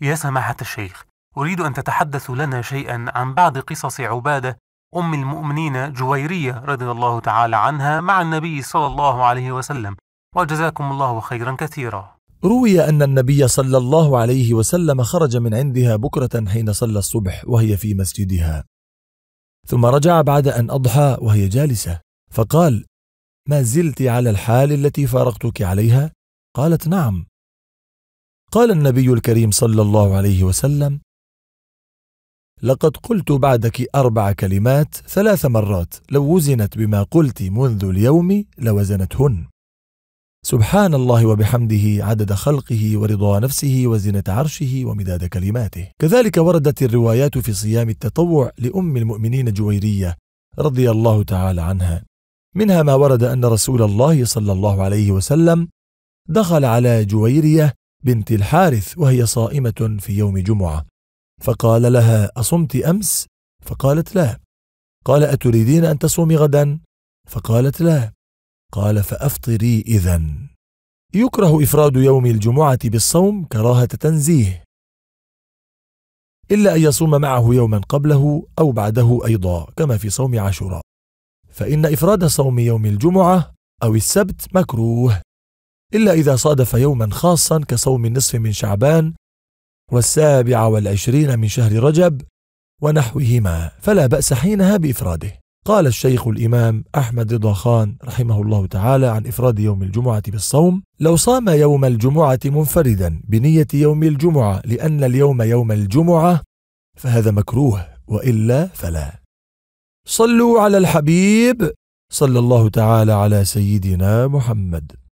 يا سماحة الشيخ أريد أن تتحدثوا لنا شيئا عن بعض قصص عبادة أم المؤمنين جويرية رضي الله تعالى عنها مع النبي صلى الله عليه وسلم وجزاكم الله خيرا كثيرا روي أن النبي صلى الله عليه وسلم خرج من عندها بكرة حين صلى الصبح وهي في مسجدها ثم رجع بعد أن أضحى وهي جالسة فقال ما زلت على الحال التي فارقتك عليها؟ قالت نعم قال النبي الكريم صلى الله عليه وسلم لقد قلت بعدك اربع كلمات ثلاث مرات لو وزنت بما قلت منذ اليوم لوزنتهن سبحان الله وبحمده عدد خلقه ورضا نفسه وزنة عرشه ومداد كلماته كذلك وردت الروايات في صيام التطوع لأم المؤمنين جويرية رضي الله تعالى عنها منها ما ورد أن رسول الله صلى الله عليه وسلم دخل على جويرية بنت الحارث وهي صائمة في يوم جمعة فقال لها أصمت أمس؟ فقالت لا قال أتريدين أن تصومي غدا؟ فقالت لا قال فأفطري إذا يكره إفراد يوم الجمعة بالصوم كراهة تنزيه إلا أن يصوم معه يوما قبله أو بعده أيضا كما في صوم عاشوراء فإن إفراد صوم يوم الجمعة أو السبت مكروه إلا إذا صادف يوما خاصا كصوم النصف من شعبان والسابع والعشرين من شهر رجب ونحوهما فلا بأس حينها بإفراده قال الشيخ الإمام أحمد رضا خان رحمه الله تعالى عن إفراد يوم الجمعة بالصوم لو صام يوم الجمعة منفردا بنية يوم الجمعة لأن اليوم يوم الجمعة فهذا مكروه وإلا فلا صلوا على الحبيب صلى الله تعالى على سيدنا محمد